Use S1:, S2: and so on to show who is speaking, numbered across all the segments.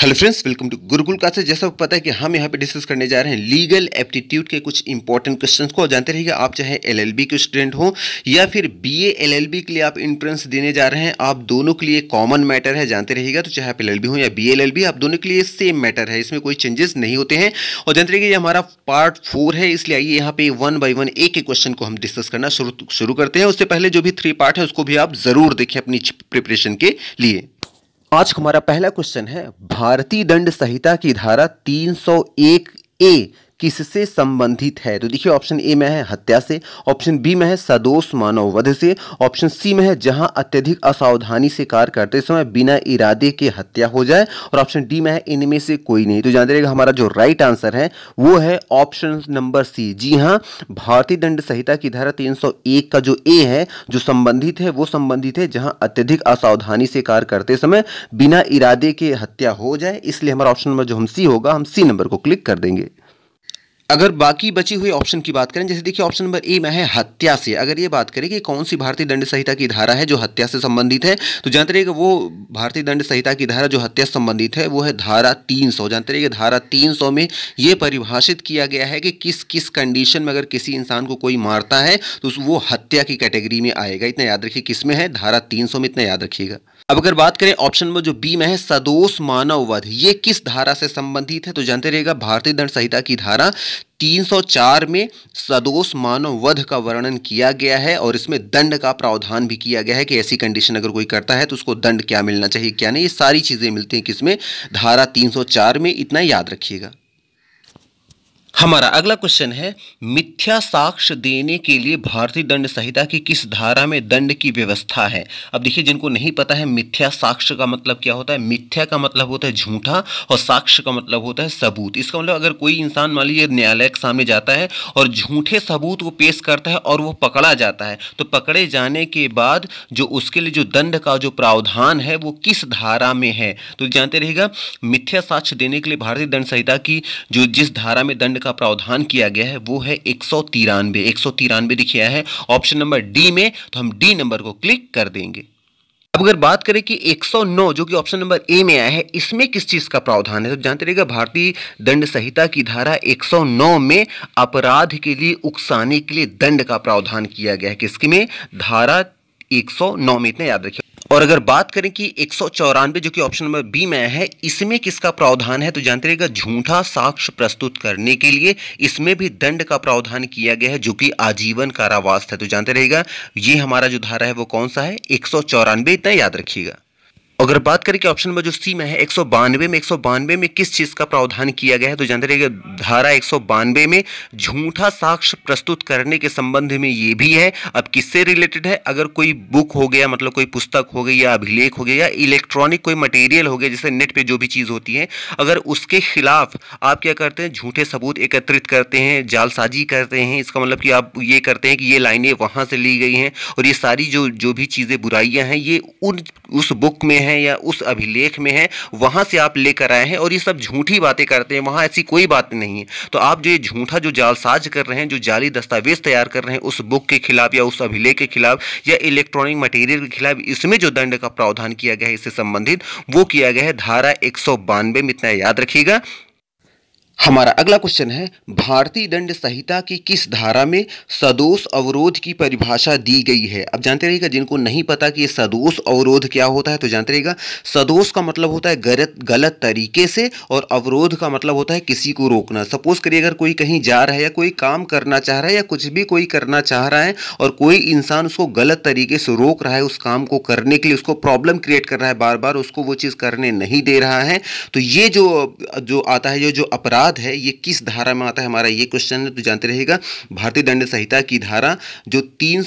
S1: Hello friends welcome to Gurukul का से जैसा आपको पता है कि हम यहाँ पे डिस्कस करने जा रहे हैं लीगल एप्टीट्यूड के कुछ इंपॉर्टेंट क्वेश्चंस को जानते रहिए आप चाहे एलएलबी के स्टूडेंट हो या फिर बीए एलएलबी के लिए आप इंट्रेंस देने जा रहे हैं आप दोनों के लिए कॉमन मैटर है जानते रहिएगा तो चाहे आप एल हो या बी एल आप दोनों के लिए सेम मैटर है इसमें कोई चेंजेस नहीं होते हैं और जानते रहिए ये हमारा पार्ट फोर है इसलिए आइए यहाँ पे वन बाई वन एक क्वेश्चन को हम डिस्कस करना शुरू शुरू करते हैं उससे पहले जो भी थ्री पार्ट है उसको भी आप जरूर देखें अपनी प्रिपरेशन के लिए आज हमारा पहला क्वेश्चन है भारतीय दंड संहिता की धारा 301 ए किससे संबंधित है तो देखिए ऑप्शन ए में है हत्या से ऑप्शन बी में है सदोष मानव वध से ऑप्शन सी में है जहां अत्यधिक असावधानी से कार्य करते समय बिना इरादे के हत्या हो जाए और ऑप्शन डी में है इनमें से कोई नहीं तो जानते रहेगा हमारा जो राइट आंसर है वो है ऑप्शन नंबर सी जी हाँ भारतीय दंड संहिता की धारा तीन का जो ए है जो संबंधित है वो संबंधित है जहां अत्यधिक असावधानी से कार्य करते समय बिना इरादे के हत्या हो जाए इसलिए हमारा ऑप्शन नंबर जो हम सी होगा हम सी नंबर को क्लिक कर देंगे अगर बाकी बची हुई ऑप्शन की बात करें जैसे देखिए ऑप्शन नंबर ए में है हत्या से अगर ये बात करें कि कौन सी भारतीय दंड संहिता की धारा है जो हत्या से संबंधित है तो जानते रहिए वो भारतीय दंड संहिता की धारा जो हत्या से संबंधित है वो है धारा 300 जानते रहिए धारा 300 में ये परिभाषित किया गया है कि किस किस कंडीशन में अगर किसी इंसान को कोई मारता है तो वो हत्या की कैटेगरी में आएगा इतना याद रखिए किस में है धारा तीन में इतना याद रखिएगा अब अगर बात करें ऑप्शन नंबर जो बी में है सदोष मानववध ये किस धारा से संबंधित है तो जानते रहेगा भारतीय दंड संहिता की धारा 304 में सदोष मानव वध का वर्णन किया गया है और इसमें दंड का प्रावधान भी किया गया है कि ऐसी कंडीशन अगर कोई करता है तो उसको दंड क्या मिलना चाहिए क्या नहीं ये सारी चीज़ें मिलती हैं किसमें धारा तीन में इतना याद रखिएगा हमारा अगला क्वेश्चन है मिथ्या साक्ष्य देने के लिए भारतीय दंड संहिता की किस धारा में दंड की व्यवस्था है अब देखिए जिनको नहीं पता है मिथ्या साक्ष्य का मतलब क्या होता है मिथ्या का मतलब होता है झूठा और साक्ष्य का मतलब होता है सबूत इसका मतलब अगर कोई इंसान मान लीजिए न्यायालय के सामने जाता है और झूठे सबूत वो पेश करता है और वो पकड़ा जाता है तो पकड़े जाने के बाद जो उसके लिए जो दंड का जो प्रावधान है वो किस धारा में है तो जानते रहेगा मिथ्या साक्ष्य देने के लिए भारतीय दंड संहिता की जो जिस धारा में दंड का प्रावधान किया गया है वो है एक सौ तिरानवे एक सौ तिरानवे दिखाया है ऑप्शन नंबर डी में तो हम डी नंबर को क्लिक कर देंगे अब अगर बात करें कि 109 जो कि ऑप्शन नंबर ए में आया है इसमें किस चीज़ का प्रावधान है तो जानते रहेगा भारतीय दंड संहिता की धारा 109 में अपराध के लिए उकसाने के लिए दंड का प्रावधान किया गया है किसके में धारा 109 में इतना याद रखिए और अगर बात करें कि एक जो कि ऑप्शन नंबर बी में है इसमें किसका प्रावधान है तो जानते रहेगा झूठा साक्ष्य प्रस्तुत करने के लिए इसमें भी दंड का प्रावधान किया गया है जो कि आजीवन कारावास है तो जानते रहेगा ये हमारा जो धारा है वो कौन सा है एक इतना याद रखिएगा अगर बात करें कि ऑप्शन नंबर जो सी में है एक में एक में किस चीज़ का प्रावधान किया गया है तो जानते रहिए धारा एक में झूठा साक्ष्य प्रस्तुत करने के संबंध में ये भी है अब किससे रिलेटेड है अगर कोई बुक हो गया मतलब कोई पुस्तक हो गई या अभिलेख हो गया या इलेक्ट्रॉनिक कोई मटेरियल हो गया जैसे नेट पर जो भी चीज़ होती है अगर उसके खिलाफ आप क्या करते हैं झूठे सबूत एकत्रित करते हैं जालसाजी करते हैं इसका मतलब कि आप ये करते हैं कि ये लाइनें वहाँ से ली गई हैं और ये सारी जो जो भी चीज़ें बुराइयाँ हैं ये उन उस बुक में हैं या उस अभिलेख में है वहाँ से आप लेकर आए हैं और ये सब झूठी बातें करते हैं वहाँ ऐसी कोई बात नहीं है तो आप जो ये झूठा जो जालसाज कर रहे हैं जो जाली दस्तावेज तैयार कर रहे हैं उस बुक के खिलाफ या उस अभिलेख के खिलाफ या इलेक्ट्रॉनिक मटेरियल के खिलाफ इसमें जो दंड का प्रावधान किया गया है इससे संबंधित वो किया गया है धारा एक में इतना याद रखिएगा हमारा अगला क्वेश्चन है भारतीय दंड संहिता की किस धारा में सदोष अवरोध की परिभाषा दी गई है अब जानते रहेगा जिनको नहीं पता कि ये सदोष अवरोध क्या होता है तो जानते रहेगा सदोष का मतलब होता है गलत गलत तरीके से और अवरोध का मतलब होता है किसी को रोकना सपोज करिए अगर कोई कहीं जा रहा है या कोई काम करना चाह रहा है या कुछ भी कोई करना चाह रहा है और कोई इंसान उसको गलत तरीके से रोक रहा है उस काम को करने के लिए उसको प्रॉब्लम क्रिएट कर रहा है बार बार उसको वो चीज़ करने नहीं दे रहा है तो ये जो जो आता है ये जो अपराध अपराध है ये किस धारा में आता है हमारा ये क्वेश्चन है तो जानते रहेगा भारतीय दंड संहिता की धारा जो तीन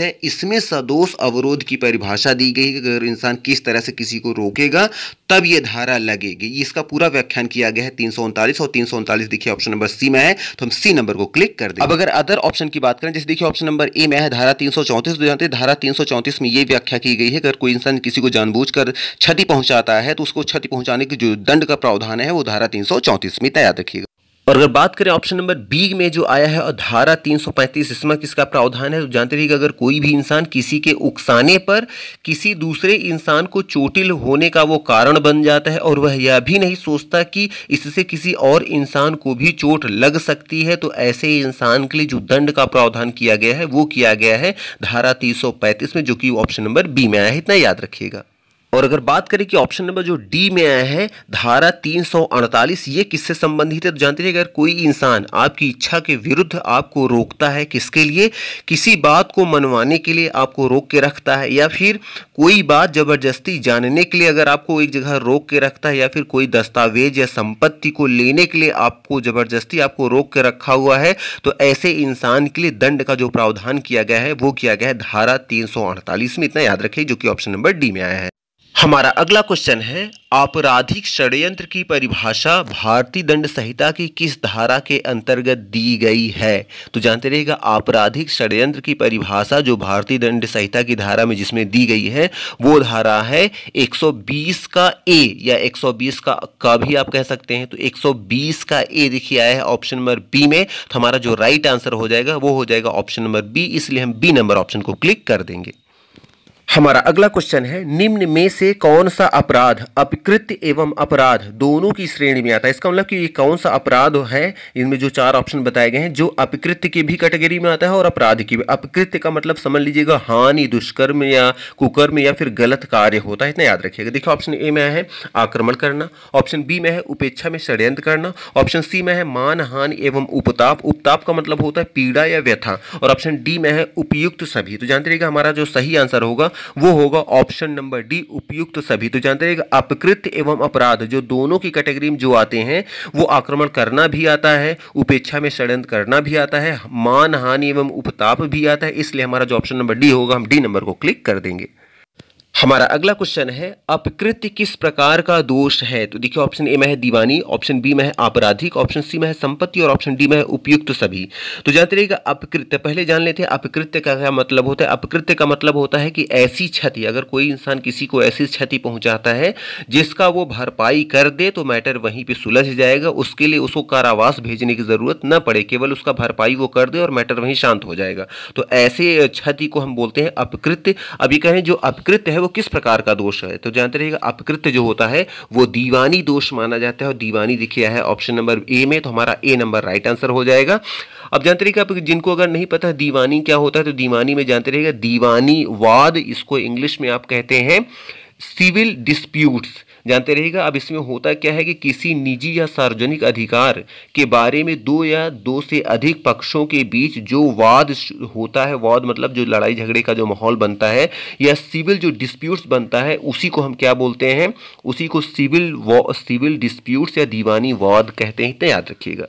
S1: है इसमें सदोष अवरोध की परिभाषा दी गई है अगर इंसान किस तरह से किसी को रोकेगा तब ये धारा लगेगी इसका पूरा व्याख्यान किया गया है तीन और तीन देखिए ऑप्शन नंबर सी में है तो हम सी नंबर को क्लिक कर दें अब अगर अदर ऑप्शन की बात करें जैसे देखिए ऑप्शन नंबर ए में है धारा तीन तो जानते हैं धारा तीन में ये व्याख्या की गई है अगर कोई इंसान किसी को जानबूझ क्षति पहुंचाता है तो उसको क्षति पहुंचाने की जो दंड का प्रावधान है वो धारा तीन सौ चौंतीस टैक्स में याद रखिएगा और अगर बात करें ऑप्शन नंबर बी में जो आया है और धारा पैंतीस इसमें किसका प्रावधान है तो जानते रहिएगा अगर कोई भी इंसान किसी के उकसाने पर किसी दूसरे इंसान को चोटिल होने का वो कारण बन जाता है और वह यह भी नहीं सोचता कि इससे किसी और इंसान को भी चोट लग सकती है तो ऐसे इंसान के लिए जो दंड का प्रावधान किया गया है वो किया गया है धारा तीन में जो कि ऑप्शन नंबर बी में आया है इतना याद रखिएगा और अगर बात करें कि ऑप्शन नंबर जो डी में आया है धारा 348 ये किससे संबंधित है तो जानते हैं अगर कोई इंसान आपकी इच्छा के विरुद्ध आपको रोकता है किसके लिए किसी बात को मनवाने के लिए आपको रोक के रखता है या फिर कोई बात ज़बरदस्ती जानने के लिए अगर आपको एक जगह रोक के रखता है या फिर कोई दस्तावेज या संपत्ति को लेने के लिए आपको ज़बरदस्ती आपको रोक के रखा हुआ है तो ऐसे इंसान के लिए दंड का जो प्रावधान किया गया है वो किया गया है धारा तीन में इतना याद रखें जो कि ऑप्शन नंबर डी में आया है हमारा अगला क्वेश्चन है आपराधिक षड्यंत्र की परिभाषा भारतीय दंड संहिता की किस धारा के अंतर्गत दी गई है तो जानते रहिएगा आपराधिक षड्यंत्र की परिभाषा जो भारतीय दंड संहिता की धारा में जिसमें दी गई है वो धारा है 120 का ए या 120 का का भी आप कह सकते हैं तो 120 का ए देखिए आया है ऑप्शन नंबर बी में तो हमारा जो राइट आंसर हो जाएगा वो हो जाएगा ऑप्शन नंबर बी इसलिए हम बी नंबर ऑप्शन को क्लिक कर देंगे हमारा अगला क्वेश्चन है निम्न में से कौन सा अपराध अपकृत्य एवं अपराध दोनों की श्रेणी में आता है इसका मतलब कि ये कौन सा अपराध है इनमें जो चार ऑप्शन बताए गए हैं जो अपकृत्य की भी कैटेगरी में आता है और अपराध की भी अपकृत्य का मतलब समझ लीजिएगा हानि दुष्कर्म या कुकर्म या फिर गलत कार्य होता है इतना याद रखिएगा देखिए ऑप्शन ए में है आक्रमण करना ऑप्शन बी में है उपेक्षा में षड्यंत्र करना ऑप्शन सी में है मान हानि एवं उपताप उपताप का मतलब होता है पीड़ा या व्यथा और ऑप्शन डी में है उपयुक्त सभी तो जानते रहिएगा हमारा जो सही आंसर होगा वो होगा ऑप्शन नंबर डी उपयुक्त तो सभी तो जानते हैं अपकृत एवं अपराध जो दोनों की कैटेगरी में जो आते हैं वो आक्रमण करना भी आता है उपेक्षा में षड्यंत्र करना भी आता है मान हानि एवं उपताप भी आता है इसलिए हमारा जो ऑप्शन नंबर डी होगा हम डी नंबर को क्लिक कर देंगे हमारा अगला क्वेश्चन है अपकृत्य किस प्रकार का दोष है तो देखिए ऑप्शन ए में है दीवानी ऑप्शन बी में है आपराधिक ऑप्शन सी में है संपत्ति और ऑप्शन डी में है उपयुक्त सभी तो जानते रहिएगा अपकृत्य पहले जान लेते हैं अपकृत्य का क्या मतलब होता है अपकृत्य का मतलब होता है कि ऐसी क्षति अगर कोई इंसान किसी को ऐसी क्षति पहुंचाता है जिसका वो भरपाई कर दे तो मैटर वहीं पर सुलझ जाएगा उसके लिए उसको कारावास भेजने की जरूरत न पड़े केवल उसका भरपाई वो कर दे और मैटर वहीं शांत हो जाएगा तो ऐसे क्षति को हम बोलते हैं अपकृत्य अभी कहें जो अपकृत्य है किस प्रकार का दोष है तो जानते रहिएगा अपकृत्य जो होता है वो दीवानी दोष माना जाता है और दीवानी दिखिया है ऑप्शन नंबर ए में तो हमारा ए नंबर राइट आंसर हो जाएगा अब जानते रहिएगा आप जिनको अगर नहीं पता दीवानी क्या होता है तो दीवानी में जानते रहिएगा दीवानी वाद इसको इंग्लिश में आप कहते हैं सिविल डिस्प्यूट्स जानते रहेगा अब इसमें होता क्या है कि किसी निजी या सार्वजनिक अधिकार के बारे में दो या दो से अधिक पक्षों के बीच जो वाद होता है वाद मतलब जो लड़ाई झगड़े का जो माहौल बनता है या सिविल जो डिस्प्यूट्स बनता है उसी को हम क्या बोलते हैं उसी को सिविल सिविल डिस्प्यूट्स या दीवानी वाद कहते हैं याद रखिएगा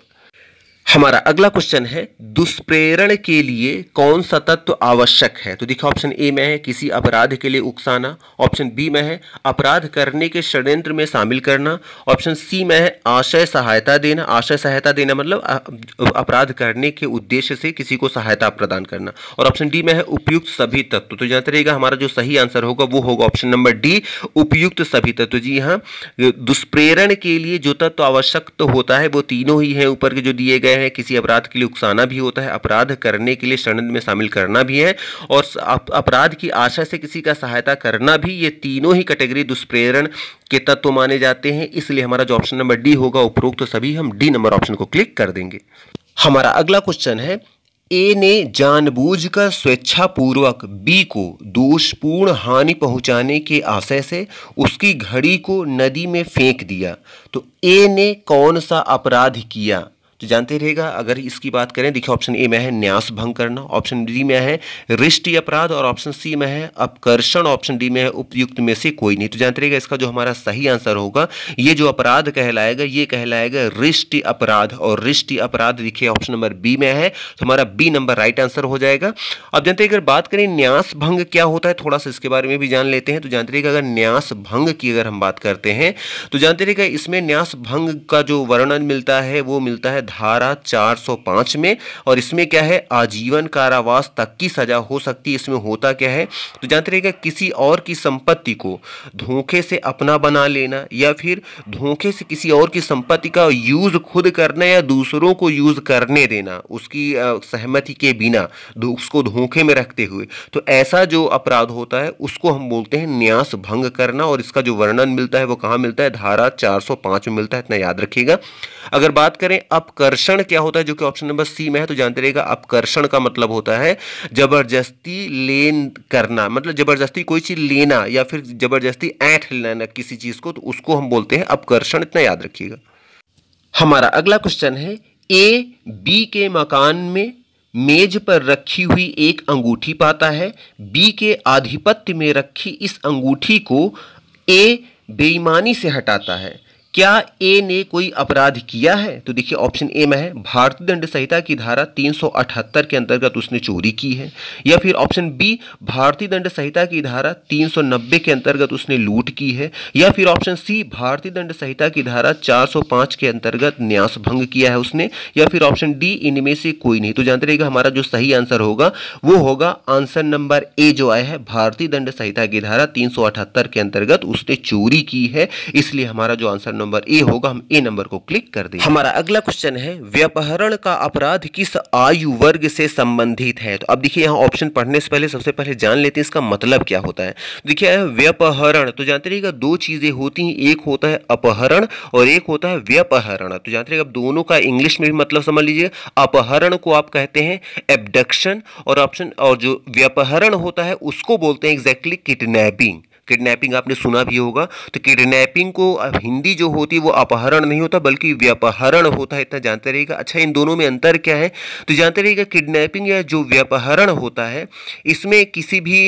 S1: हमारा अगला क्वेश्चन है दुष्प्रेरण के लिए कौन सा तत्व आवश्यक है तो देखिए ऑप्शन ए में है किसी अपराध के लिए उकसाना ऑप्शन बी में है अपराध करने के षड्यंत्र में शामिल करना ऑप्शन सी में है आशय सहायता देना आशय सहायता देना मतलब अपराध करने के उद्देश्य से किसी को सहायता प्रदान करना और ऑप्शन डी में है उपयुक्त सभी तत्व तो जानते रहेगा हमारा जो सही आंसर होगा वो होगा ऑप्शन नंबर डी उपयुक्त सभी तत्व जी हाँ दुष्प्रेरण के लिए जो तत्व आवश्यक तो होता है वो तीनों ही है ऊपर के जो दिए गए है किसी अपराध के लिए उकसाना भी होता है अपराध करने के लिए षडयंत्र में शामिल करना भी है और अपराध की आशा से किसी का सहायता करना भी ये तीनों ही कैटेगरी दुष्प्रेरण के तत्व माने जाते हैं इसलिए हमारा जो ऑप्शन नंबर डी होगा उपरोक्त तो सभी हम डी नंबर ऑप्शन को क्लिक कर देंगे हमारा अगला क्वेश्चन है ए ने जानबूझकर स्वेच्छापूर्वक बी को दोषपूर्ण हानि पहुंचाने के आशय से उसकी घड़ी को नदी में फेंक दिया तो ए ने कौन सा अपराध किया तो जानते रहेगा अगर इसकी बात करें देखिए ऑप्शन ए में है न्यास भंग करना ऑप्शन डी में है रिष्ट अपराध और ऑप्शन सी में है अपकर्षण ऑप्शन डी में है उपयुक्त में से कोई नहीं तो जानते रहेगा इसका जो हमारा सही आंसर होगा ये जो अपराध कहलाएगा ये कहलाएगा रिष्ट अपराध और रिष्ट अपराध देखिए ऑप्शन नंबर बी में है तो हमारा बी नंबर राइट आंसर हो जाएगा अब जानते अगर बात करें न्यास भंग क्या होता है थोड़ा सा इसके बारे में भी जान लेते हैं तो जानते रहेगा अगर न्यास भंग की अगर हम बात करते हैं तो जानते रहेगा इसमें न्यास भंग का जो वर्णन मिलता है वो मिलता है धारा 405 में और इसमें क्या है आजीवन कारावास तक की सजा हो सकती है इसमें होता क्या है तो जानते रहेगा किसी और की संपत्ति को धोखे से अपना बना लेना या फिर धोखे से किसी और की संपत्ति का यूज खुद करना या दूसरों को यूज करने देना उसकी सहमति के बिना उसको धोखे में रखते हुए तो ऐसा जो अपराध होता है उसको हम बोलते हैं न्यास भंग करना और इसका जो वर्णन मिलता है वो कहाँ मिलता है धारा 405 में मिलता है इतना याद रखिएगा अगर बात करें अप अपकर्षण क्या होता है जो कि ऑप्शन नंबर सी में है तो जानते रहेगा अपकर्षण का मतलब होता है जबरदस्ती लेन करना मतलब जबरदस्ती कोई चीज लेना या फिर जबरदस्ती ऐठ लेना किसी चीज को तो उसको हम बोलते हैं अपकर्षण इतना याद रखिएगा हमारा अगला क्वेश्चन है ए बी के मकान में मेज पर रखी हुई एक अंगूठी पाता है बी के आधिपत्य में रखी इस अंगूठी को ए बेईमानी से हटाता है क्या ए ने कोई अपराध किया है तो देखिए ऑप्शन ए में है भारतीय दंड संहिता की धारा 378 के अंतर्गत उसने चोरी की है या फिर ऑप्शन बी भारतीय दंड संहिता की धारा 390 के अंतर्गत उसने लूट की है या फिर ऑप्शन सी भारतीय दंड संहिता की धारा 405 के अंतर्गत न्यास भंग किया है उसने या फिर ऑप्शन डी इनमें से कोई नहीं तो जानते रहिएगा हमारा जो सही आंसर होगा वो होगा आंसर नंबर ए जो आया है भारतीय दंड संहिता की धारा तीन के अंतर्गत उसने चोरी की है इसलिए हमारा जो आंसर नंबर नंबर ए होगा हम ए नंबर को क्लिक कर दें हमारा अगला क्वेश्चन है व्यापहरण का अपराध किस आयु वर्ग से संबंधित है तो अब देखिए यहाँ ऑप्शन पढ़ने से पहले सबसे पहले जान लेते हैं इसका मतलब क्या होता है देखिए व्यापहरण तो जानते रहिएगा दो चीज़ें होती हैं एक होता है अपहरण और एक होता है व्यापहरण तो जानते रहिएगा दोनों का इंग्लिश में भी मतलब समझ लीजिए अपहरण को आप कहते हैं एबडक्शन और ऑप्शन और जो व्यापहरण होता है उसको बोलते हैं एग्जैक्टली किडनेपिंग किडनैपिंग आपने सुना भी होगा तो किडनैपिंग को हिंदी जो होती है वो अपहरण नहीं होता बल्कि व्यापहरण होता है इतना जानते रहेगा अच्छा इन दोनों में अंतर क्या है तो जानते रहेगा किडनैपिंग या जो व्यापहरण होता है इसमें किसी भी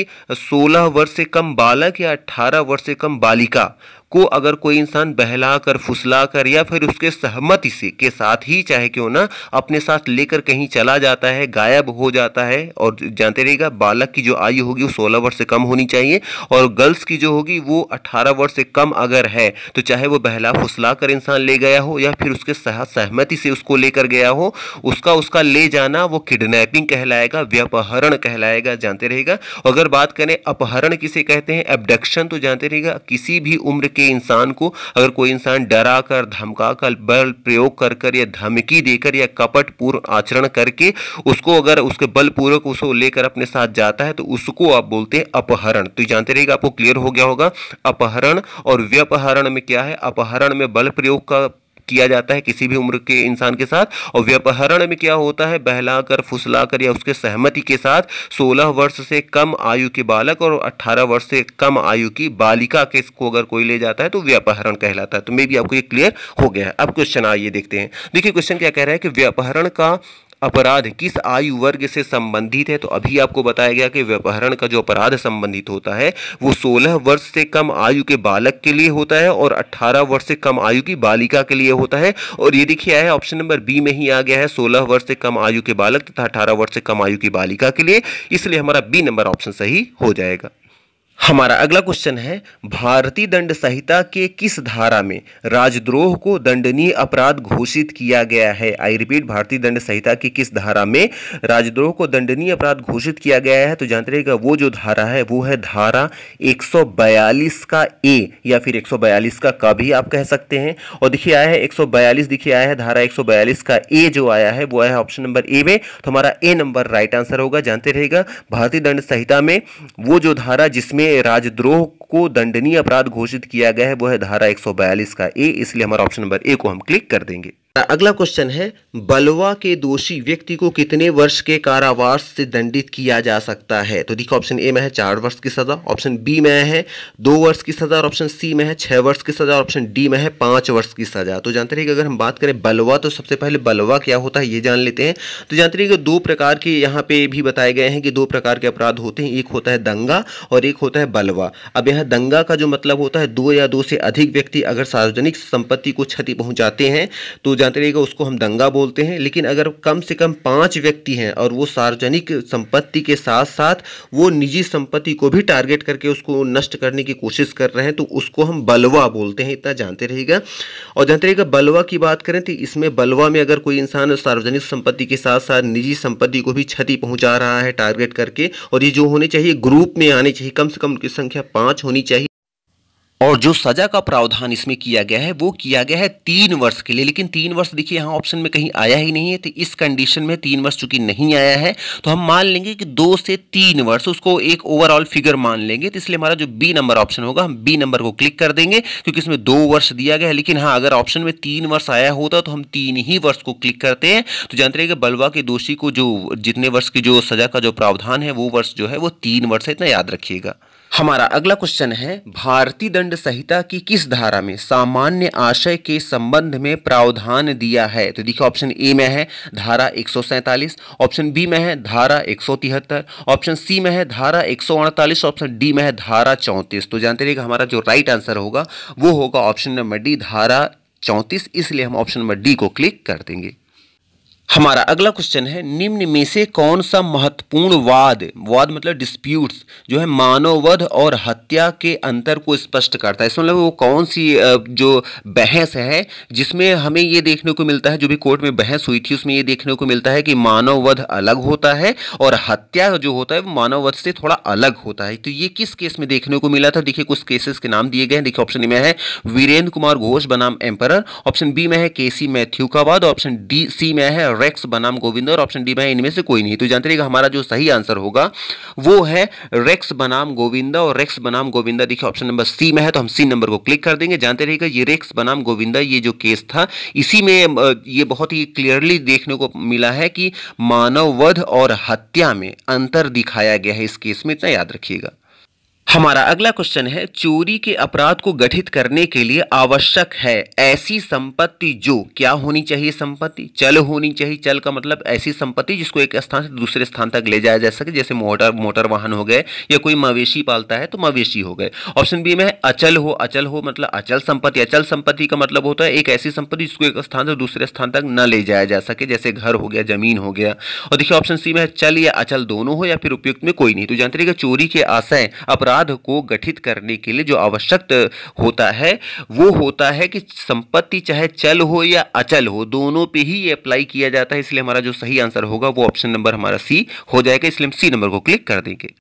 S1: सोलह वर्ष से कम बालक या अट्ठारह वर्ष से कम बालिका को अगर कोई इंसान बहला कर फुसला कर या फिर उसके सहमति से के साथ ही चाहे क्यों ना अपने साथ लेकर कहीं चला जाता है गायब हो जाता है और जानते रहेगा बालक की जो आयु होगी वो सोलह वर्ष से कम होनी चाहिए और गर्ल्स की जो होगी वो अट्ठारह वर्ष से कम अगर है तो चाहे वो बहला फुसला कर इंसान ले गया हो या फिर उसके सहमति से उसको लेकर गया हो उसका उसका ले जाना वो किडनैपिंग कहलाएगा व्यपहरण कहलाएगा जानते रहेगा अगर बात करें अपहरण किसे कहते हैं एबडक्शन तो जानते रहेगा किसी भी उम्र के कि इंसान को अगर कोई इंसान डरा कर धमका कर बल प्रयोग कर कर या धमकी देकर या कपटपूर्ण आचरण करके उसको अगर उसके बलपूर्वक उसको लेकर अपने साथ जाता है तो उसको आप बोलते हैं अपहरण तो जानते रहिएगा आपको क्लियर हो गया होगा अपहरण और व्यपहरण में क्या है अपहरण में बल प्रयोग का किया जाता है किसी भी उम्र के इंसान के साथ और व्यपहरण में क्या होता है बहलाकर फुसलाकर या उसके सहमति के साथ 16 वर्ष से कम आयु के बालक और 18 वर्ष से कम आयु की बालिका के को अगर कोई ले जाता है तो व्यापहरण कहलाता है तो मे भी आपको ये क्लियर हो गया है अब क्वेश्चन आइए देखते हैं देखिए क्वेश्चन क्या कह रहा है कि व्यापहरण का अपराध किस आयु वर्ग से संबंधित है तो अभी आपको बताया गया कि व्यापहरण का जो अपराध संबंधित होता है वो 16 वर्ष से कम आयु के बालक के लिए होता है और 18 वर्ष से कम आयु की बालिका के लिए होता है और ये देखिए आया है ऑप्शन नंबर बी में ही आ गया है सोलह वर्ष से कम आयु के बालक तथा अठारह वर्ष से कम आयु की बालिका के लिए इसलिए हमारा बी नंबर ऑप्शन सही हो जाएगा हमारा अगला क्वेश्चन है भारतीय दंड संहिता के किस धारा में राजद्रोह को दंडनीय अपराध घोषित किया गया है आई रिपीट भारतीय दंड संहिता की किस धारा में राजद्रोह को दंडनीय अपराध घोषित किया गया है तो जानते रहेगा वो जो धारा है वो है धारा 142 का ए या फिर 142 का का भी आप कह सकते हैं और देखिए आया है एक देखिए आया है धारा एक का ए जो आया है वो आया है ऑप्शन नंबर ए में तो हमारा ए नंबर राइट आंसर होगा जानते रहेगा भारतीय दंड संहिता में वो जो धारा जिसमें राजद्रोह को दंडनीय अपराध घोषित किया गया है वो है धारा 142 का ए इसलिए हमारा ऑप्शन नंबर ए को हम क्लिक कर देंगे अगला क्वेश्चन है बलवा के दोषी व्यक्ति को कितने वर्ष के कारावास से दंडित किया जा सकता है तो देखो ऑप्शन ए में है चार वर्ष की सजा ऑप्शन बी में है दो वर्ष की सजा और ऑप्शन सी में है छह वर्ष की सजा और ऑप्शन डी में है पांच वर्ष की सजा तो जानते रहिए अगर हम बात करें बलवा तो सबसे पहले बलवा क्या होता है ये जान लेते हैं तो जानते रहिए दो प्रकार के यहाँ पे भी बताए गए हैं कि दो प्रकार के अपराध होते हैं एक होता है दंगा और एक होता है बलवा अब यह दंगा का जो मतलब होता है दो या दो से अधिक व्यक्ति अगर सार्वजनिक संपत्ति को क्षति पहुंचाते हैं तो जानते रहिएगा उसको हम दंगा बोलते हैं लेकिन अगर कम से कम पांच व्यक्ति हैं और वो सार्वजनिक संपत्ति के साथ साथ वो निजी संपत्ति को भी टारगेट करके उसको नष्ट करने की कोशिश कर रहे हैं तो उसको हम बलवा बोलते हैं इतना जानते रहिएगा और जानते रहिएगा बलवा की बात करें तो इसमें बलवा में अगर कोई इंसान सार्वजनिक संपत्ति के साथ साथ निजी संपत्ति को भी क्षति पहुंचा रहा है टारगेट करके और ये जो होने चाहिए ग्रुप में आने चाहिए कम से कम उनकी संख्या पाँच होनी चाहिए और जो सजा का प्रावधान इसमें किया गया है वो किया गया है तीन वर्ष के लिए लेकिन तीन वर्ष देखिए यहाँ ऑप्शन में कहीं आया ही नहीं है तो इस कंडीशन में तीन वर्ष चूंकि नहीं आया है तो हम मान लेंगे कि दो से तीन वर्ष उसको एक ओवरऑल फिगर मान लेंगे तो इसलिए हमारा जो बी नंबर ऑप्शन होगा हम बी नंबर को क्लिक कर देंगे क्योंकि इसमें दो वर्ष दिया गया है लेकिन हाँ अगर ऑप्शन में तीन वर्ष आया होता तो हम तीन ही वर्ष को क्लिक करते हैं तो जानते रहिएगा बलवा के दोषी को जो जितने वर्ष की जो सजा का जो प्रावधान है वो वर्ष जो है वो तीन वर्ष है इतना याद रखिएगा हमारा अगला क्वेश्चन है भारतीय दंड दंड संहिता की किस धारा में सामान्य आशय के संबंध में प्रावधान दिया है तो देखिए ऑप्शन ए में है धारा एक ऑप्शन बी में है धारा एक ऑप्शन सी में है धारा एक ऑप्शन डी में है धारा चौंतीस तो जानते रहिएगा हमारा जो राइट आंसर होगा वो होगा ऑप्शन नंबर डी धारा चौंतीस इसलिए हम ऑप्शन नंबर डी को क्लिक कर देंगे हमारा अगला क्वेश्चन है निम्न में से कौन सा महत्वपूर्ण वाद वाद मतलब डिस्प्यूट्स जो है मानववध और हत्या के अंतर को स्पष्ट करता है इसमें मतलब वो कौन सी जो बहस है जिसमें हमें ये देखने को मिलता है जो भी कोर्ट में बहस हुई थी उसमें ये देखने को मिलता है कि मानववध अलग होता है और हत्या जो होता है वो मानववध से थोड़ा अलग होता है तो ये किस केस में देखने को मिला था देखिए कुछ केसेस के नाम दिए गए हैं देखिए ऑप्शन ए में है वीरेंद्र कुमार घोष बनाम एम्पर ऑप्शन बी में है के सी मैथ्यू का वाद ऑप्शन डी सी में है रेक्स बनाम गोविंद और ऑप्शन डी में इनमें से कोई नहीं तो जानते रहेगा हमारा जो सही आंसर होगा वो है रेक्स बनाम गोविंदा और रेक्स बनाम गोविंदा देखिए ऑप्शन नंबर सी में है तो हम सी नंबर को क्लिक कर देंगे जानते रहेगा ये रेक्स बनाम गोविंदा ये जो केस था इसी में ये बहुत ही क्लियरली देखने को मिला है कि मानव वध और हत्या में अंतर दिखाया गया है इस केस में इतना याद रखिएगा हमारा अगला क्वेश्चन है चोरी के अपराध को गठित करने के लिए आवश्यक है ऐसी संपत्ति जो क्या होनी चाहिए संपत्ति चल होनी चाहिए चल का मतलब ऐसी संपत्ति जिसको एक स्थान से दूसरे स्थान तक ले जाया जा सके जैसे मोटर मोटर वाहन हो गए या कोई मवेशी पालता है तो मवेशी हो गए ऑप्शन बी में अचल हो अचल हो मतलब अचल संपत्ति अचल संपत्ति का मतलब होता है एक ऐसी संपत्ति जिसको एक स्थान से दूसरे स्थान तक न ले जाया जा सके जैसे घर हो गया जमीन हो गया और देखिए ऑप्शन सी में चल या अचल दोनों हो या फिर उपयुक्त में कोई नहीं तो जानते रहिएगा चोरी के आशय अपराध अपराध को गठित करने के लिए जो आवश्यक होता है वो होता है कि संपत्ति चाहे चल हो या अचल हो दोनों पे ही ये अप्लाई किया जाता है इसलिए हमारा जो सही आंसर होगा वो ऑप्शन नंबर हमारा सी हो जाएगा इसलिए हम सी नंबर को क्लिक कर देंगे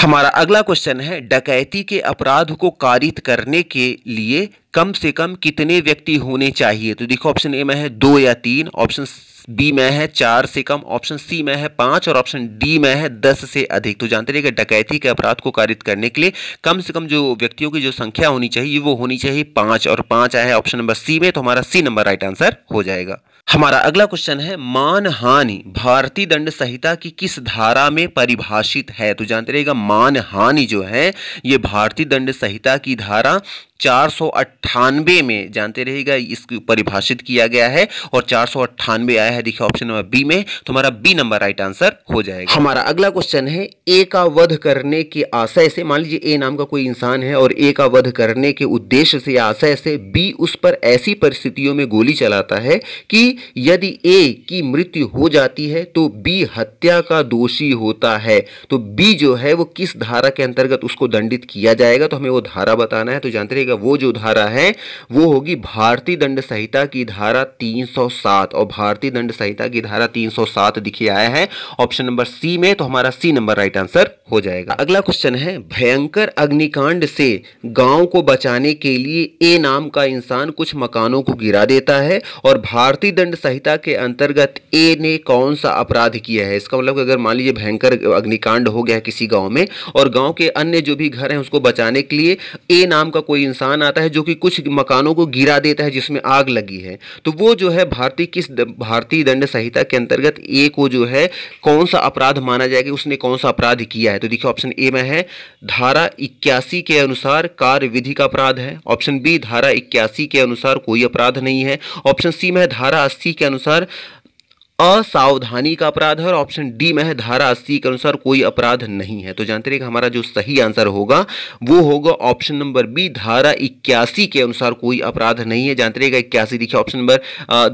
S1: हमारा अगला क्वेश्चन है डकैती के अपराध को कारित करने के लिए कम से कम कितने व्यक्ति होने चाहिए तो देखो ऑप्शन ए में है दो या तीन ऑप्शन बी में है चार से कम ऑप्शन सी में है पांच और ऑप्शन डी में है दस से अधिक तो जानते रहिए डकैती के अपराध को कारित करने के लिए कम से कम जो व्यक्तियों की जो संख्या होनी चाहिए वो होनी चाहिए पांच और पांच आया है ऑप्शन नंबर सी में तो हमारा सी नंबर राइट आंसर हो जाएगा हमारा अगला क्वेश्चन है मान हानि भारतीय दंड संहिता की किस धारा में परिभाषित है तो जानते रहेगा मान हानि जो है ये भारतीय दंड संहिता की धारा चार में जानते रहेगा इसको परिभाषित किया गया है और चार आया है देखिए ऑप्शन नंबर बी में तो हमारा बी नंबर राइट आंसर हो जाएगा हमारा अगला क्वेश्चन है ए का वध करने के आशय से मान लीजिए ए नाम का कोई इंसान है और ए का वध करने के उद्देश्य से या आशय से बी उस पर ऐसी परिस्थितियों में गोली चलाता है कि यदि ए की मृत्यु हो जाती है तो बी हत्या का दोषी होता है तो बी जो है वो किस धारा के अंतर्गत उसको दंडित किया जाएगा तो हमें वो धारा बताना है तो जानते रहेगा देखिएगा वो जो धारा है वो होगी भारतीय दंड संहिता की धारा 307 और भारतीय दंड संहिता की धारा 307 सौ दिखी आया है ऑप्शन नंबर सी में तो हमारा सी नंबर राइट आंसर हो जाएगा अगला क्वेश्चन है भयंकर अग्निकांड से गांव को बचाने के लिए ए नाम का इंसान कुछ मकानों को गिरा देता है और भारतीय दंड संहिता के अंतर्गत ए ने कौन सा अपराध किया है इसका मतलब अगर मान लीजिए भयंकर अग्निकांड हो गया किसी गांव में और गांव के अन्य जो भी घर हैं उसको बचाने के लिए ए नाम का कोई इंसान तूफान आता है जो कि कुछ मकानों को गिरा देता है जिसमें आग लगी है तो वो जो है भारतीय किस भारतीय दंड संहिता के अंतर्गत ए को जो है कौन सा अपराध माना जाएगा उसने कौन सा अपराध किया है तो देखिए ऑप्शन ए में है धारा इक्यासी के अनुसार कार्य विधि का अपराध है ऑप्शन बी धारा इक्यासी के अनुसार कोई अपराध नहीं है ऑप्शन सी में है धारा अस्सी के अनुसार असावधानी का अपराध है और ऑप्शन डी में है धारा अस्सी के अनुसार कोई अपराध नहीं है तो जानते रहे हमारा जो सही आंसर होगा वो होगा ऑप्शन नंबर बी धारा इक्यासी के अनुसार कोई अपराध नहीं है जानते रहेगा इक्यासी देखिए ऑप्शन नंबर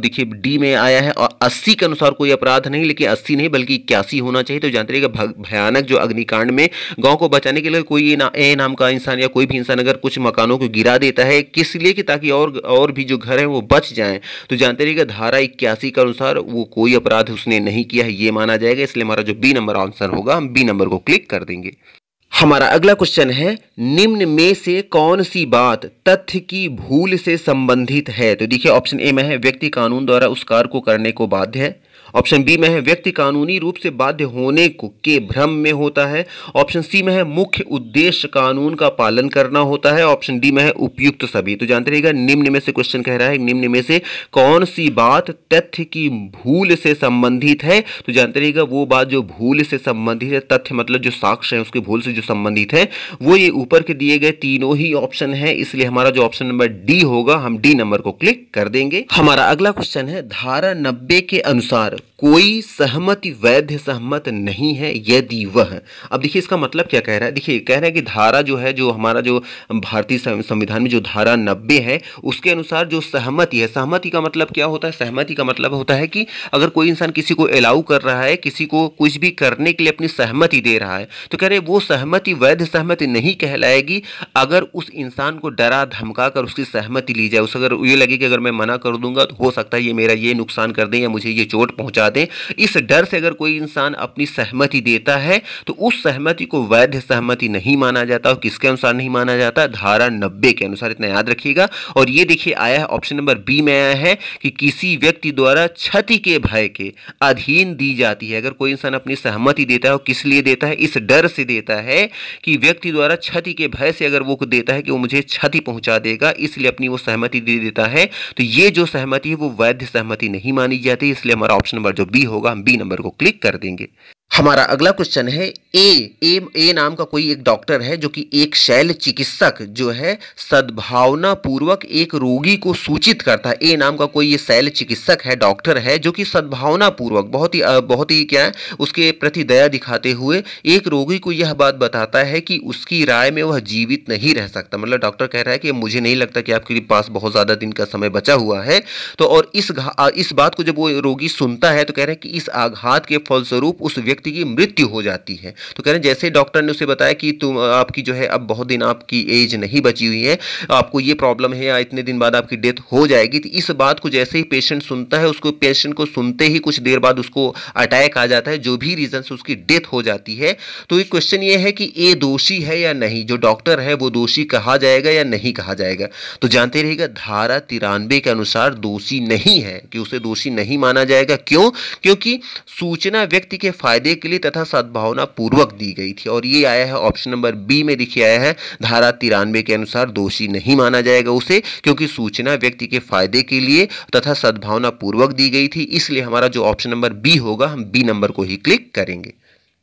S1: देखिए डी में आया है और अस्सी के अनुसार कोई अपराध नहीं लेकिन अस्सी नहीं बल्कि इक्यासी होना चाहिए तो जानते रहेगा भयानक जो अग्निकांड में गाँव को बचाने के लिए कोई ए नाम का इंसान या कोई भी इंसान अगर कुछ मकानों को गिरा देता है किस लिए कि ताकि और भी जो घर है वो बच जाए तो जानते रहेगा धारा इक्यासी के अनुसार वो कोई अपराध उसने नहीं किया है ये माना जाएगा इसलिए हमारा जो बी नंबर आंसर होगा हम बी नंबर को क्लिक कर देंगे हमारा अगला क्वेश्चन है निम्न में से कौन सी बात तथ्य की भूल से संबंधित है तो देखिए ऑप्शन ए में है व्यक्ति कानून द्वारा उस कार्य को करने को बाध्य है ऑप्शन बी में है व्यक्ति कानूनी रूप से बाध्य होने को के भ्रम में होता है ऑप्शन सी में है मुख्य उद्देश्य कानून का पालन करना होता है ऑप्शन डी में है उपयुक्त सभी तो जानते रहिएगा निम्न में से क्वेश्चन कह रहा है निम्न में से कौन सी बात तथ्य की भूल से संबंधित है तो जानते रहिएगा वो बात जो भूल से संबंधित है तथ्य मतलब जो साक्ष्य है उसकी भूल से जो संबंधित है वो ये ऊपर के दिए गए तीनों ही ऑप्शन है इसलिए हमारा जो ऑप्शन नंबर डी होगा हम डी नंबर को क्लिक कर देंगे हमारा अगला क्वेश्चन है धारा नब्बे के अनुसार कोई सहमति वैध सहमत नहीं है यदि वह अब देखिए इसका मतलब क्या कह रहा है देखिए कह रहा है कि धारा जो है जो हमारा जो भारतीय संविधान में जो धारा नब्बे है उसके अनुसार जो सहमति है सहमति का मतलब क्या होता है सहमति का मतलब होता है कि अगर कोई इंसान किसी को अलाउ कर रहा है किसी को कुछ भी करने के लिए अपनी सहमति दे रहा है तो कह रहे वो सहमति वैध सहमति नहीं कहलाएगी अगर उस इंसान को डरा धमका कर उसकी सहमति ली जाए उस अगर ये लगे कि अगर मैं मना कर दूंगा तो हो सकता है ये मेरा ये नुकसान कर दें या मुझे ये चोट पहुंच पहुंचा दें इस डर से अगर कोई इंसान अपनी सहमति देता है तो उस सहमति को वैध सहमति नहीं माना जाता और किसके अनुसार नहीं माना जाता धारा नब्बे के अनुसार इतना याद रखिएगा और ये देखिए आया है ऑप्शन नंबर बी में आया है कि किसी व्यक्ति द्वारा क्षति के भय के अधीन दी जाती है अगर कोई इंसान अपनी सहमति देता है किस लिए देता है इस डर से देता है कि व्यक्ति द्वारा क्षति के भय से अगर वो देता है कि वो मुझे क्षति पहुंचा देगा इसलिए अपनी वो सहमति दे देता है तो ये जो सहमति है वो वैध सहमति नहीं मानी जाती इसलिए हमारा ऑप्शन नंबर जो बी होगा हम बी नंबर को क्लिक कर देंगे हमारा अगला क्वेश्चन है ए ए ए नाम का कोई एक डॉक्टर है जो कि एक शैल चिकित्सक जो है सद्भावना पूर्वक एक रोगी को सूचित करता है ए नाम का कोई ये शैल चिकित्सक है डॉक्टर है जो कि सद्भावना पूर्वक बहुत ही बहुत ही क्या है उसके प्रति दया दिखाते हुए एक रोगी को यह बात बताता है कि उसकी राय में वह जीवित नहीं रह सकता मतलब डॉक्टर कह रहा है कि मुझे नहीं लगता कि आपके पास बहुत ज़्यादा दिन का समय बचा हुआ है तो और इस इस बात को जब वो रोगी सुनता है तो कह रहे हैं कि इस आघात के फलस्वरूप उस व्यक्ति व्यक्ति की मृत्यु हो जाती है तो कह रहे हैं जैसे डॉक्टर ने उसे बताया कि तुम आपकी जो है अब बहुत दिन आपकी एज नहीं बची हुई है आपको ये प्रॉब्लम है या इतने दिन बाद आपकी डेथ हो जाएगी तो इस बात को जैसे ही पेशेंट सुनता है उसको पेशेंट को सुनते ही कुछ देर बाद उसको अटैक आ जाता है जो भी रीज़न से उसकी डेथ हो जाती है तो एक क्वेश्चन ये है कि ए दोषी है या नहीं जो डॉक्टर है वो दोषी कहा जाएगा या नहीं कहा जाएगा तो जानते रहेगा धारा तिरानवे के अनुसार दोषी नहीं है कि उसे दोषी नहीं माना जाएगा क्यों क्योंकि सूचना व्यक्ति के फायदे के लिए तथा सद्भावना पूर्वक दी गई थी और ये आया है ऑप्शन नंबर बी में देखिए आया है धारा तिरानवे के अनुसार दोषी नहीं माना जाएगा उसे क्योंकि सूचना व्यक्ति के फायदे के लिए तथा सद्भावना पूर्वक दी गई थी इसलिए हमारा जो ऑप्शन नंबर बी होगा हम बी नंबर को ही क्लिक करेंगे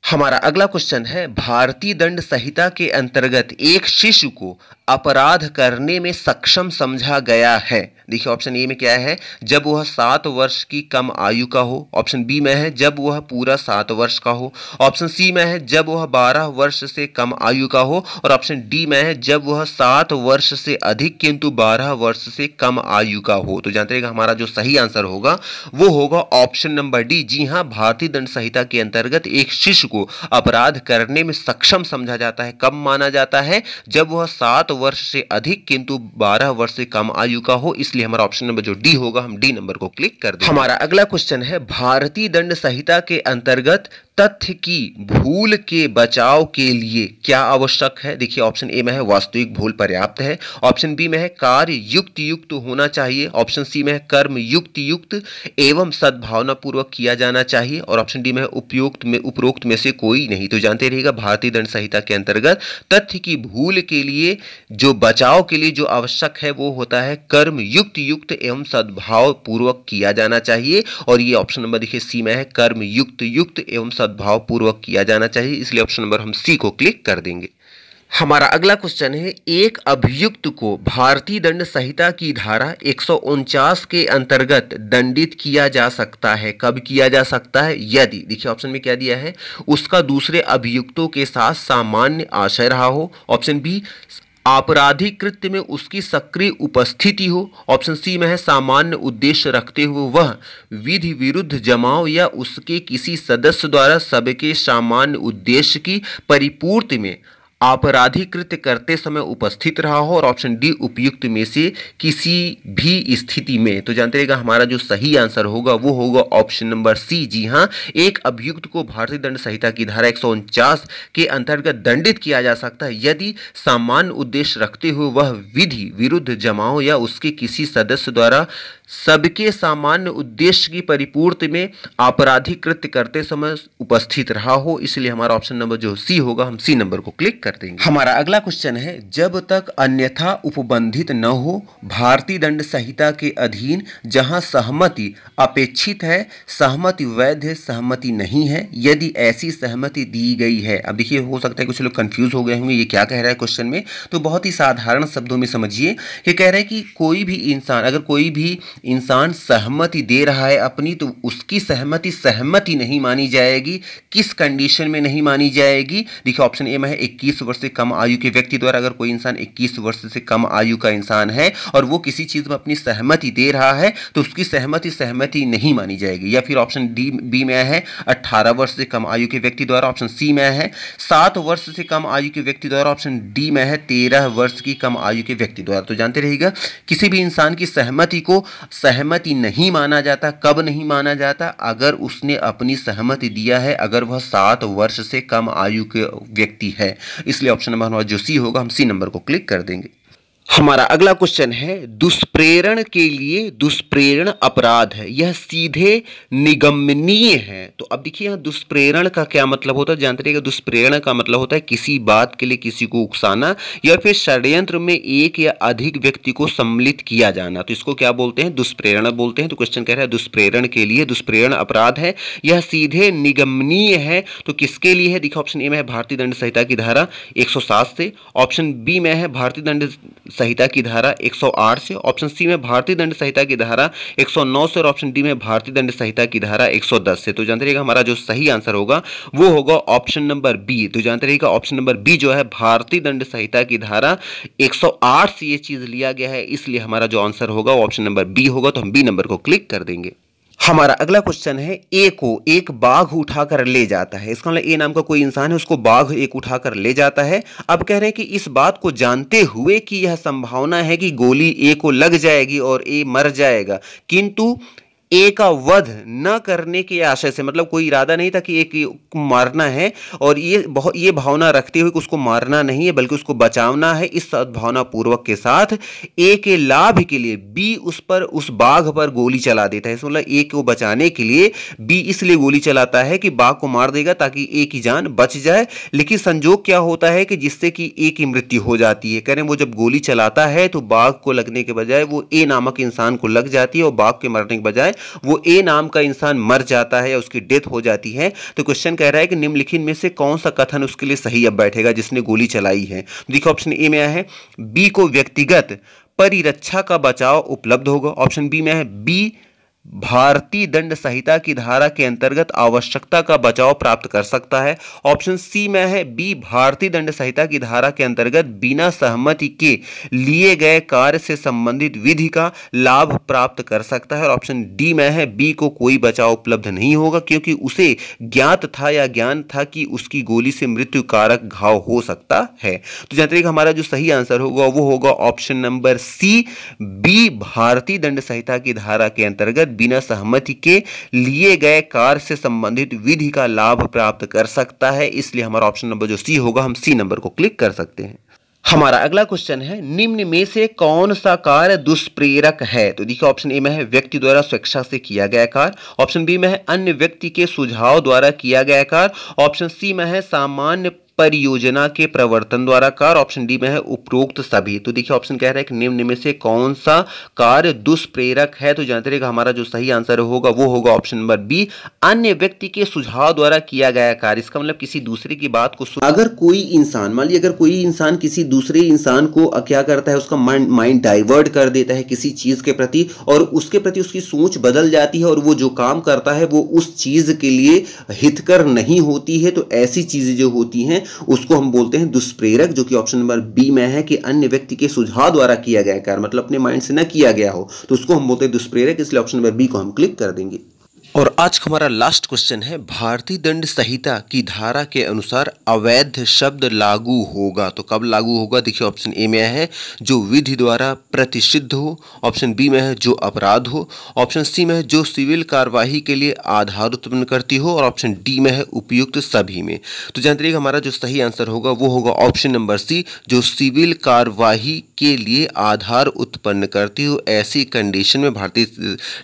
S1: हमारा अगला क्वेश्चन है भारतीय दंड संहिता के अंतर्गत एक शिशु को अपराध करने में सक्षम समझा गया है देखिए ऑप्शन ए में क्या है जब वह सात वर्ष की कम आयु का हो ऑप्शन बी में है जब वह पूरा सात वर्ष का हो ऑप्शन सी में है जब वह बारह वर्ष से कम आयु का हो और ऑप्शन डी में है जब वह सात वर्ष से अधिक किंतु बारह वर्ष से कम आयु का हो तो जानते रहेगा हमारा जो सही आंसर होगा वो होगा ऑप्शन नंबर डी जी हाँ भारतीय दंड संहिता के अंतर्गत एक शिशु को अपराध करने में सक्षम समझा जाता है कम माना जाता है जब वह सात वर्ष से अधिक किंतु बारह वर्ष से कम आयु का हो इसलिए इसलिए हमारा ऑप्शन नंबर जो डी होगा हम डी नंबर को क्लिक कर देंगे हमारा अगला क्वेश्चन है भारतीय दंड संहिता के अंतर्गत तथ्य की भूल के बचाव के लिए क्या आवश्यक है देखिए ऑप्शन ए में है वास्तविक भूल पर्याप्त है ऑप्शन बी में है कार्य युक्त युक्त होना चाहिए ऑप्शन सी में है कर्म युक्त युक्त एवं पूर्वक किया जाना चाहिए और ऑप्शन डी में है उपयुक्त में उपरोक्त में से कोई नहीं तो जानते रहेगा भारतीय दंड संहिता के अंतर्गत तथ्य की भूल के लिए जो बचाव के लिए जो आवश्यक है वो होता है कर्म युक्त युक्त एवं पूर्वक किया जाना चाहिए और ये ऑप्शन नंबर देखिए सी में है कर्म युक्त युक्त एवं सद्भाव पूर्वक किया जाना चाहिए इसलिए ऑप्शन नंबर हम सी को क्लिक कर देंगे हमारा अगला क्वेश्चन है एक अभियुक्त को भारतीय दंड संहिता की धारा एक के अंतर्गत दंडित किया जा सकता है कब किया जा सकता है यदि देखिए ऑप्शन में क्या दिया है उसका दूसरे अभियुक्तों के साथ सामान्य आशय रहा हो ऑप्शन बी आपराधिक कृत्य में उसकी सक्रिय उपस्थिति हो ऑप्शन सी में है सामान्य उद्देश्य रखते हुए वह विधि विरुद्ध जमाव या उसके किसी सदस्य द्वारा सबके सामान्य उद्देश्य की परिपूर्ति में आपराधिकृत करते समय उपस्थित रहा हो और ऑप्शन डी उपयुक्त में से किसी भी स्थिति में तो जानते रहेगा हमारा जो सही आंसर होगा वो होगा ऑप्शन नंबर सी जी हाँ एक अभियुक्त को भारतीय दंड संहिता की धारा एक के अंतर्गत दंडित किया जा सकता है यदि सामान्य उद्देश्य रखते हुए वह विधि विरुद्ध जमाओं या उसके किसी सदस्य द्वारा सबके सामान्य उद्देश्य की परिपूर्ति में आपराधिक कृत्य करते समय उपस्थित रहा हो इसलिए हमारा ऑप्शन नंबर जो सी होगा हम सी नंबर को क्लिक कर कर देंगे हमारा अगला क्वेश्चन है जब तक अन्यथा उपबंधित न हो भारतीय दंड संहिता के अधीन जहां सहमति अपेक्षित है सहमति वैध सहमति नहीं है यदि ऐसी सहमति दी गई है अब देखिए हो सकता है कुछ लोग कंफ्यूज हो गए होंगे ये क्या कह रहा है क्वेश्चन में तो बहुत ही साधारण शब्दों में समझिए ये कह रहे हैं कि कोई भी इंसान अगर कोई भी इंसान सहमति दे रहा है अपनी तो उसकी सहमति सहमति नहीं मानी जाएगी किस कंडीशन में नहीं मानी जाएगी देखिए ऑप्शन ए में है इक्कीस वर्ष से कम आयु के व्यक्ति द्वारा अगर कोई इंसान इक्कीस वर्ष से कम आयु का इंसान है और वो किसी चीज़ में अपनी सहमति दे रहा है तो उसकी सहमति सहमति नहीं मानी जाएगी या फिर ऑप्शन डी बी में है अट्ठारह वर्ष से कम आयु के व्यक्ति द्वारा ऑप्शन सी में है सात वर्ष से कम आयु के व्यक्ति द्वारा ऑप्शन डी में है तेरह वर्ष की कम आयु के व्यक्ति द्वारा तो जानते रहेगा किसी भी इंसान की सहमति को सहमति नहीं माना जाता कब नहीं माना जाता अगर उसने अपनी सहमति दिया है अगर वह सात वर्ष से कम आयु के व्यक्ति है इसलिए ऑप्शन नंबर हमारा जो सी होगा हम सी नंबर को क्लिक कर देंगे हमारा अगला क्वेश्चन है दुष्प्रेरण के लिए दुष्प्रेरण अपराध है यह सीधे निगमनीय है तो अब देखिए यहाँ दुष्प्रेरण का क्या मतलब होता है जानते रहिएगा दुष्प्रेरण का मतलब होता है किसी बात के लिए किसी को उकसाना या फिर षड्यंत्र में एक या अधिक व्यक्ति को सम्मिलित किया जाना तो इसको क्या बोलते हैं दुष्प्रेरण बोलते हैं तो क्वेश्चन कह रहे हैं दुष्प्रेरण के लिए दुष्प्रेरण अपराध है यह सीधे निगमनीय है तो किसके लिए है देखिए ऑप्शन ए में है भारतीय दंड संहिता की धारा एक से ऑप्शन बी में है भारतीय दंड संहिता की धारा 108 से ऑप्शन सी में भारतीय दंड संहिता की धारा 109 से और ऑप्शन डी में भारतीय दंड संहिता की धारा 110 से तो जानते रहिएगा हमारा जो सही आंसर होगा वो होगा ऑप्शन नंबर बी तो जानते रहिएगा ऑप्शन नंबर बी जो है भारतीय दंड संहिता की धारा एक से ये चीज लिया गया है इसलिए हमारा जो आंसर होगा ऑप्शन नंबर बी होगा तो हम बी नंबर को क्लिक कर देंगे हमारा अगला क्वेश्चन है ए को एक बाघ उठाकर ले जाता है इसका मतलब ए नाम का कोई इंसान है उसको बाघ एक उठाकर ले जाता है अब कह रहे हैं कि इस बात को जानते हुए कि यह संभावना है कि गोली ए को लग जाएगी और ए मर जाएगा किंतु ए का वध न करने के आशय से मतलब कोई इरादा नहीं था कि एक मारना है और ये बहुत ये भावना रखते हुए उसको मारना नहीं है बल्कि उसको बचावना है इस सद्भावना पूर्वक के साथ ए के लाभ के लिए बी उस पर उस बाघ पर गोली चला देता है मतलब ए को बचाने के लिए बी इसलिए गोली चलाता है कि बाघ को मार देगा ताकि ए की जान बच जाए लेकिन संजोग क्या होता है कि जिससे कि ए की मृत्यु हो जाती है करें वो जब गोली चलाता है तो बाघ को लगने के बजाय वो ए नामक इंसान को लग जाती है और बाघ के मरने के बजाय वो ए नाम का इंसान मर जाता है या उसकी डेथ हो जाती है तो क्वेश्चन कह रहा है कि निम्नलिखित में से कौन सा कथन उसके लिए सही अब बैठेगा जिसने गोली चलाई है देखिए ऑप्शन ए में आया है बी को व्यक्तिगत परिरक्षा का बचाव उपलब्ध होगा ऑप्शन बी में है बी भारतीय दंड संहिता की धारा के अंतर्गत आवश्यकता का बचाव प्राप्त कर सकता है ऑप्शन सी में है बी भारतीय दंड संहिता की धारा के अंतर्गत बिना सहमति के लिए गए कार्य से संबंधित विधि का लाभ प्राप्त कर सकता है और ऑप्शन डी में है बी को कोई बचाव उपलब्ध नहीं होगा क्योंकि उसे ज्ञात था या ज्ञान था कि उसकी गोली से मृत्यु कारक घाव हो सकता है तो जानते हैं हमारा जो सही आंसर होगा वो होगा ऑप्शन नंबर सी बी भारतीय दंड संहिता की धारा के अंतर्गत बिना सहमति के लिए गए कार्य से संबंधित विधि का लाभ प्राप्त कर सकता है इसलिए हमारा ऑप्शन नंबर जो सी होगा हम सी नंबर को क्लिक कर सकते हैं हमारा अगला क्वेश्चन है निम्न में से कौन सा कार्य दुष्प्रेरक है तो देखिए ऑप्शन ए में है व्यक्ति द्वारा स्वेच्छा से किया गया कार्य ऑप्शन बी में है अन्य व्यक्ति के सुझाव द्वारा किया गया कार्य ऑप्शन सी में है सामान्य परियोजना के प्रवर्तन द्वारा कार ऑप्शन डी में है उपरोक्त सभी तो देखिए ऑप्शन कह रहा है कि निम्न में से कौन सा कार्य दुष्प्रेरक है तो जानते रहेगा हमारा जो सही आंसर होगा वो होगा ऑप्शन नंबर बी अन्य व्यक्ति के सुझाव द्वारा किया गया कार्य इसका मतलब किसी दूसरे की बात को अगर कोई इंसान मान लीजिए अगर कोई इंसान किसी दूसरे इंसान को क्या करता है उसका माइंड डाइवर्ट कर देता है किसी चीज के प्रति और उसके प्रति उसकी सोच बदल जाती है और वो जो काम करता है वो उस चीज के लिए हितकर नहीं होती है तो ऐसी चीजें जो होती हैं उसको हम बोलते हैं दुष्प्रेरक जो कि ऑप्शन नंबर बी में है कि अन्य व्यक्ति के सुझाव द्वारा किया गया कार्य मतलब अपने माइंड से न किया गया हो तो उसको हम बोलते हैं दुष्प्रेरक इसलिए ऑप्शन नंबर बी को हम क्लिक कर देंगे और आज हमारा लास्ट क्वेश्चन है भारतीय दंड संहिता की धारा के अनुसार अवैध शब्द लागू होगा तो कब लागू होगा देखिए ऑप्शन ए में है जो विधि द्वारा प्रतिषिद्ध हो ऑप्शन बी में है जो अपराध हो ऑप्शन सी में है जो सिविल कार्यवाही के लिए आधार उत्पन्न करती हो और ऑप्शन डी में है उपयुक्त सभी में तो जानते रहिएगा हमारा जो सही आंसर होगा वो होगा ऑप्शन नंबर सी जो सिविल कार्यवाही के लिए आधार उत्पन्न करती हो ऐसी कंडीशन में भारतीय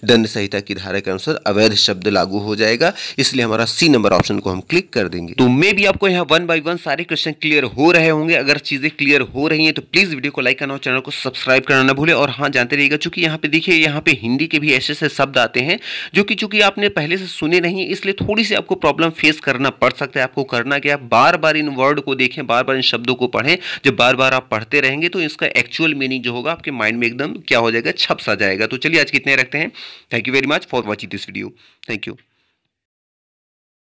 S1: दंड संहिता की धारा के अनुसार अवैध शब्द लागू हो जाएगा इसलिए हमारा सी नंबर ऑप्शन को हम क्लिक कर देंगे तो मे भी आपको यहाँ वन बाई वन सारे क्वेश्चन क्लियर हो रहे होंगे अगर चीजें क्लियर हो रही है तो प्लीज वीडियो को लाइक करना और चैनल को सब्सक्राइब करना ना भूले और हाँ जानते रहिएगा चूंकि यहाँ पे देखिए यहाँ पे हिंदी के भी ऐसे ऐसे शब्द आते हैं जो कि चूंकि आपने पहले से सुने नहीं इसलिए थोड़ी सी आपको प्रॉब्लम फेस करना पड़ सकता है आपको करना क्या बार बार इन वर्ड को देखें बार बार इन शब्दों को पढ़ें जब बार बार आप पढ़ते रहेंगे तो इसका एक्चुअल मीनिंग जो होगा आपके माइंड में एकदम क्या हो जाएगा छप सा जाएगा तो चलिए आज कितने रखते हैं thank you very much for watching this video Thank you.